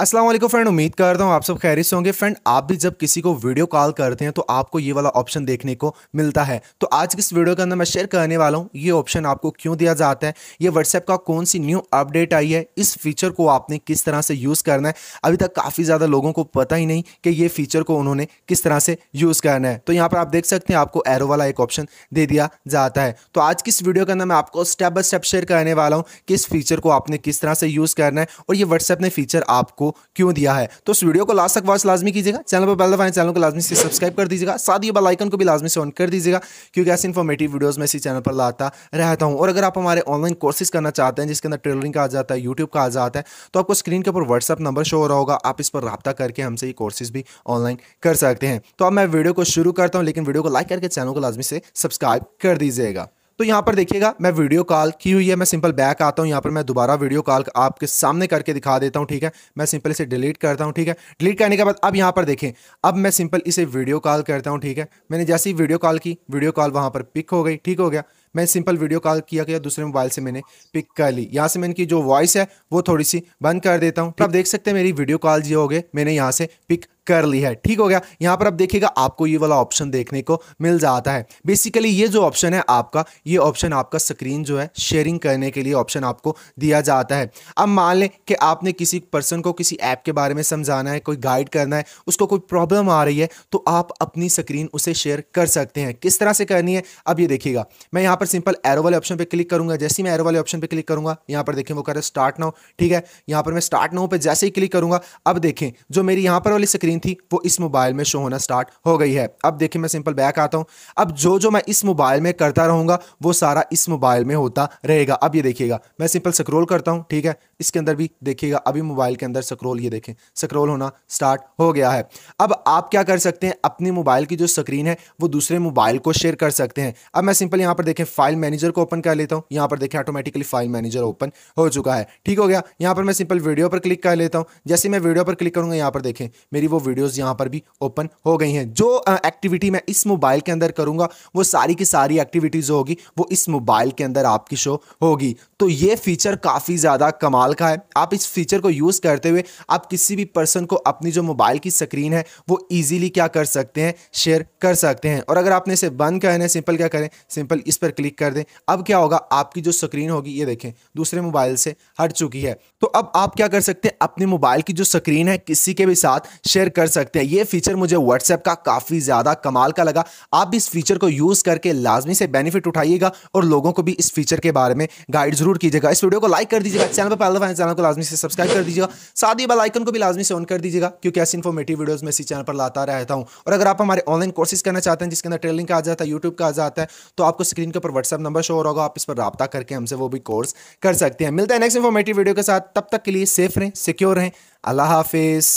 Aslam friend उम्मीद करता हूँ आप सब खैरिस्त होंगे फ्रेंड आप भी जब किसी को वीडियो कॉल करते हैं तो आपको ये वाला ऑप्शन देखने को मिलता है तो आज की इस वीडियो के अंदर मैं शेयर करने वाला हूँ ये ऑप्शन आपको क्यों दिया जाता है ये व्हाट्सएप का कौन सी न्यू अपडेट आई है इस फीचर को आपने किस तरह से यूज़ करना है अभी तक काफ़ी ज़्यादा लोगों को पता ही नहीं कि ये फीचर को उन्होंने किस तरह से यूज़ करना है तो यहाँ पर आप देख सकते हैं आपको एरो वाला एक ऑप्शन दे दिया जाता है तो आज की इस वीडियो के अंदर मैं आपको स्टेप बाय स्टेप शेयर करने वाला हूँ कि इस फीचर को आपने किस तरह से यूज़ करना है और ये व्हाट्सएप ने फीचर आपको आपको क्यों दिया है तो उस वीडियो को लास्ट तक वॉच लाजमी कीजिएगा चैनल पर बेल दबाएं चैनल को लाजमी से सब्सक्राइब कर दीजिएगा साथ ही बेल आइकन को भी लाजमी से ऑन कर दीजिएगा क्योंकि ऐसे इन्फॉर्मेटिव वीडियोज़ में इसी चैनल पर लाता रहता हूँ और अगर आप हमारे ऑनलाइन कोर्सेज करना चाहते हैं जिसके अंदर टेलरिंग का आ जाता है यूट्यूब का आ जाता है तो आपको स्क्रीन के ऊपर व्हाट्सअप नंबर शो हो रहा होगा आप इस पर रबा करके हमसे ये कोर्सेज भी ऑनलाइन कर सकते हैं तो अब मैं वीडियो को शुरू करता हूँ लेकिन वीडियो को लाइक करके चैनल को लाजमी से सब्सक्राइब कर दीजिएगा तो यहाँ पर देखिएगा मैं वीडियो कॉल की हुई है मैं सिंपल बैक आता हूँ यहाँ पर मैं दोबारा वीडियो कॉल आपके सामने करके दिखा देता हूँ ठीक है मैं सिंपल इसे डिलीट करता हूँ ठीक है डिलीट करने के बाद अब यहाँ पर देखें अब मैं सिंपल इसे वीडियो कॉल करता हूँ ठीक है मैंने जैसी वीडियो कॉल की वीडियो कॉल वहाँ पर पिक हो गई ठीक हो गया मैं सिंपल वीडियो कॉल किया गया दूसरे मोबाइल से मैंने पिक कर ली यहाँ से मैंने की जो वॉइस है वो थोड़ी सी बंद कर देता हूँ तो आप देख सकते हैं मेरी वीडियो कॉल जो हो गए मैंने यहाँ से पिक कर ली है ठीक हो गया यहाँ पर आप देखिएगा आपको ये वाला ऑप्शन देखने को मिल जाता है बेसिकली ये जो ऑप्शन है आपका ये ऑप्शन आपका स्क्रीन जो है शेयरिंग करने के लिए ऑप्शन आपको दिया जाता है अब मान लें कि आपने किसी पर्सन को किसी ऐप के बारे में समझाना है कोई गाइड करना है उसको कोई प्रॉब्लम आ रही है तो आप अपनी स्क्रीन उसे शेयर कर सकते हैं किस तरह से करनी है अब ये देखिएगा मैं यहाँ पर पर सिंपल एरो वाले ऑप्शन पे क्लिक करूंगा जैसे ही मैं एरो वाले ऑप्शन पे क्लिक करूंगा यहां पर देखें वो कह रहे है स्टार्ट नाउ ठीक है यहां पर मैं स्टार्ट नाउ पे जैसे ही क्लिक करूंगा अब देखें जो मेरी यहां पर वाली स्क्रीन थी वो इस मोबाइल में शो होना स्टार्ट हो गई है अब देखें मैं सिंपल बैक आता हूं अब जो जो मैं इस मोबाइल में करता रहूंगा वो सारा इस मोबाइल में होता रहेगा अब ये देखिएगा मैं सिंपल स्क्रोल करता हूं ठीक है इसके अंदर भी देखिएगा अभी मोबाइल के अंदर स्क्रोल ये देखें स्क्रोल होना स्टार्ट हो गया है अब आप क्या कर सकते हैं अपने मोबाइल की जो स्क्रीन है वो दूसरे मोबाइल को शेयर कर सकते हैं अब मैं सिंपल यहां पर देखें फाइल मैनेजर को ओपन कर लेता हूं यहां पर देखें ऑटोमेटिकली फाइल मैनेजर ओपन हो चुका है ठीक हो गया यहां पर मैं सिंपल वीडियो पर क्लिक कर लेता हूं जैसे मैं वीडियो पर क्लिक करूंगा यहां पर देखें मेरी वो वीडियोज़ यहां पर भी ओपन हो गई हैं जो एक्टिविटी मैं इस मोबाइल के अंदर करूंगा वो सारी की सारी एक्टिविटीज़ होगी वो इस मोबाइल के अंदर आपकी शो होगी तो ये फीचर काफ़ी ज़्यादा कमाल का है आप इस फीचर को यूज़ करते हुए आप किसी भी पर्सन को अपनी जो मोबाइल की स्क्रीन है वो ईजिली क्या कर सकते हैं शेयर कर सकते हैं और अगर आपने इसे बंद करना है सिंपल क्या करें सिंपल इस पर क्लिक कर दें अब क्या होगा आपकी जो स्क्रीन होगी ये देखें दूसरे मोबाइल से हट चुकी है तो अब आप क्या कर सकते हैं अपने मोबाइल की जो स्क्रीन है किसी के भी साथ शेयर कर सकते हैं ये फीचर मुझे व्हाट्सएप का काफ़ी ज़्यादा कमाल का लगा आप इस फीचर को यूज़ करके लाजमी से बेनिफिट उठाइएगा और लोगों को भी इस फीचर के बारे में गाइड जरूर कीजिएगा इस वीडियो को लाइक कर दीजिएगा चैनल पर पहले चैनल को लाजमी से सब्सक्राइब कर दीजिएगा साथ ही बेलाइकन को भी लाजमी से ऑन कर दीजिएगा क्योंकि ऐसी इन्फॉर्मेटिव वीडियोज़ में इसी चैनल पर लाता रहता हूँ और अगर आप हमारे ऑनलाइन कोर्सेज चीज़ करना चाहते हैं जिसके अंदर ट्रेलिंग का आ जाता है यूट्यूब का आ जाता है तो आपको स्क्रीन के ऊपर व्हाट्सअप नंबर शो होगा आप इस पर रबा करके हमसे वो भी कोर्स कर सकते हैं मिलता है नेक्स्ट इन्फॉर्मेटिव वीडियो के साथ तब तक के लिए सेफ रहें सिक्योर रहें अल्लाह हाफिज़